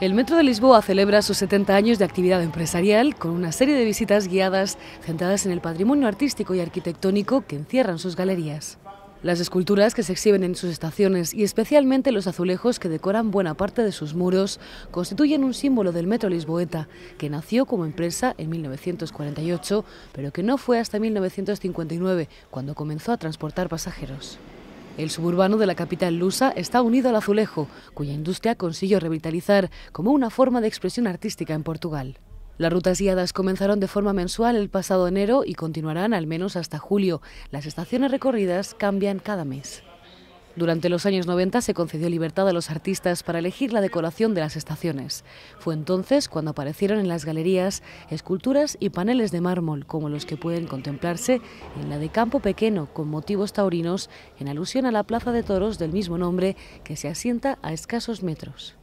El Metro de Lisboa celebra sus 70 años de actividad empresarial con una serie de visitas guiadas centradas en el patrimonio artístico y arquitectónico que encierran sus galerías. Las esculturas que se exhiben en sus estaciones y especialmente los azulejos que decoran buena parte de sus muros constituyen un símbolo del Metro Lisboeta, que nació como empresa en 1948, pero que no fue hasta 1959 cuando comenzó a transportar pasajeros. El suburbano de la capital lusa está unido al azulejo, cuya industria consiguió revitalizar como una forma de expresión artística en Portugal. Las rutas guiadas comenzaron de forma mensual el pasado enero y continuarán al menos hasta julio. Las estaciones recorridas cambian cada mes. Durante los años 90 se concedió libertad a los artistas para elegir la decoración de las estaciones. Fue entonces cuando aparecieron en las galerías esculturas y paneles de mármol, como los que pueden contemplarse en la de Campo Pequeño, con motivos taurinos, en alusión a la plaza de toros del mismo nombre, que se asienta a escasos metros.